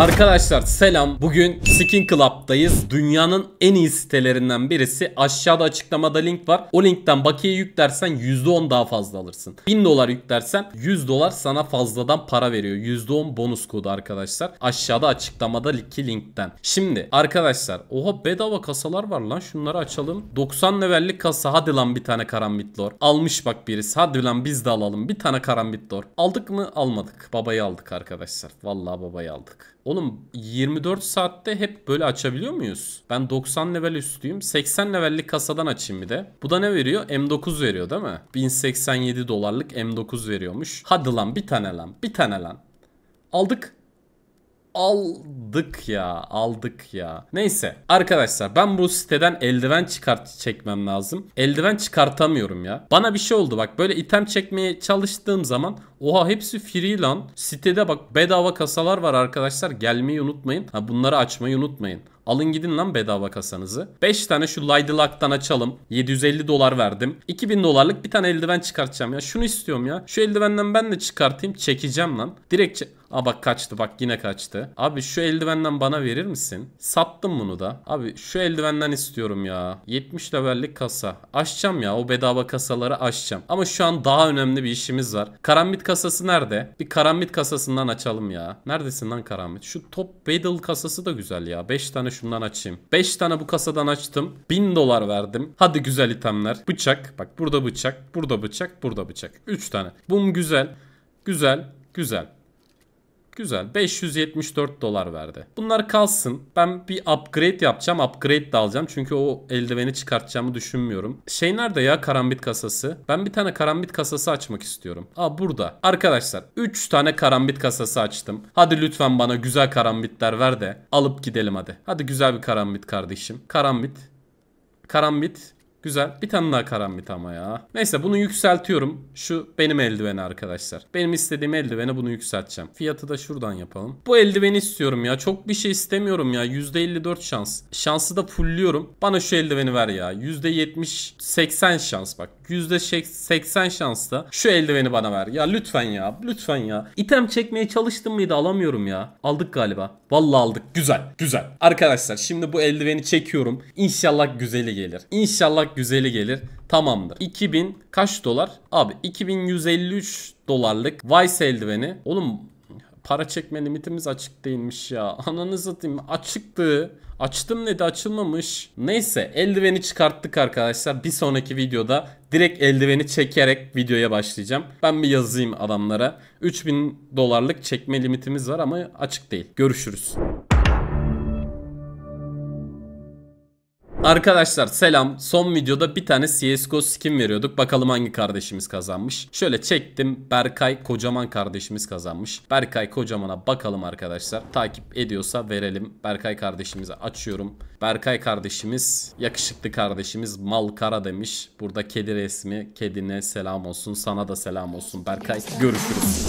Arkadaşlar selam. Bugün Skin Club'dayız. Dünyanın en iyi sitelerinden birisi. Aşağıda açıklamada link var. O linkten bakiye yüklersen %10 daha fazla alırsın. 1000 dolar yüklersen 100 dolar sana fazladan para veriyor. %10 bonus kodu arkadaşlar. Aşağıda açıklamada iki linkten. Şimdi arkadaşlar oha bedava kasalar var lan. Şunları açalım. 90 levellik kasa. Hadi lan bir tane karambit Almış bak birisi. Hadi lan biz de alalım. Bir tane karambit Aldık mı? Almadık. Babayı aldık arkadaşlar. Vallahi babayı aldık. Oğlum 24 saatte hep böyle açabiliyor muyuz? Ben 90 level üstüyüm. 80 levellik kasadan açayım bir de. Bu da ne veriyor? M9 veriyor değil mi? 1087 dolarlık M9 veriyormuş. Hadi lan bir tane lan. Bir tane lan. Aldık aldık ya aldık ya. Neyse arkadaşlar ben bu siteden eldiven çıkart çekmem lazım. Eldiven çıkartamıyorum ya. Bana bir şey oldu bak böyle item çekmeye çalıştığım zaman oha hepsi free lan. Sitede bak bedava kasalar var arkadaşlar gelmeyi unutmayın. Ha, bunları açmayı unutmayın. Alın gidin lan bedava kasanızı. 5 tane şu Lidlock'tan açalım. 750 dolar verdim. 2000 dolarlık bir tane eldiven çıkartacağım ya. Şunu istiyorum ya. Şu eldivenden ben de çıkartayım. Çekeceğim lan. Direkt çek... Aa bak kaçtı bak yine kaçtı. Abi şu eldivenden bana verir misin? Sattım bunu da. Abi şu eldivenden istiyorum ya. 70 levellik kasa. Açacağım ya o bedava kasaları açacağım. Ama şu an daha önemli bir işimiz var. Karambit kasası nerede? Bir karambit kasasından açalım ya. Neredesin lan karambit? Şu top battle kasası da güzel ya. 5 tane şu şundan açayım. 5 tane bu kasadan açtım. 1000 dolar verdim. Hadi güzel itemler. Bıçak. Bak burada bıçak. Burada bıçak. Burada bıçak. 3 tane. Bum güzel. Güzel. Güzel. Güzel. 574 dolar verdi. Bunlar kalsın. Ben bir upgrade yapacağım. Upgrade de alacağım. Çünkü o eldiveni çıkartacağımı düşünmüyorum. Şey nerede ya karambit kasası? Ben bir tane karambit kasası açmak istiyorum. Aa burada. Arkadaşlar 3 tane karambit kasası açtım. Hadi lütfen bana güzel karambitler ver de alıp gidelim hadi. Hadi güzel bir karambit kardeşim. Karambit. Karambit. Güzel. Bir tane daha karambit ama ya. Neyse bunu yükseltiyorum. Şu benim eldiveni arkadaşlar. Benim istediğim eldiveni bunu yükselteceğim. Fiyatı da şuradan yapalım. Bu eldiveni istiyorum ya. Çok bir şey istemiyorum ya. %54 şans. Şansı da fullliyorum. Bana şu eldiveni ver ya. %70-80 şans bak. %80 şansla şu eldiveni bana ver. Ya lütfen ya. Lütfen ya. İtem çekmeye çalıştım mıydı alamıyorum ya. Aldık galiba. Vallahi aldık. Güzel. Güzel. Arkadaşlar şimdi bu eldiveni çekiyorum. İnşallah güzeli gelir. İnşallah olarak güzeli gelir. Tamamdır. 2000 kaç dolar? Abi 2153 dolarlık Vice eldiveni. Oğlum para çekme limitimiz açık değilmiş ya. Ananı satayım açıktı. Açtım dedi açılmamış. Neyse eldiveni çıkarttık arkadaşlar. Bir sonraki videoda direkt eldiveni çekerek videoya başlayacağım. Ben bir yazayım adamlara. 3000 dolarlık çekme limitimiz var ama açık değil. Görüşürüz. Arkadaşlar selam. Son videoda bir tane CSGO skin veriyorduk. Bakalım hangi kardeşimiz kazanmış. Şöyle çektim. Berkay Kocaman kardeşimiz kazanmış. Berkay Kocaman'a bakalım arkadaşlar. Takip ediyorsa verelim. Berkay kardeşimize açıyorum. Berkay kardeşimiz, yakışıklı kardeşimiz Mal Kara demiş. Burada kedi resmi. Kedine selam olsun. Sana da selam olsun. Berkay görüşürüz.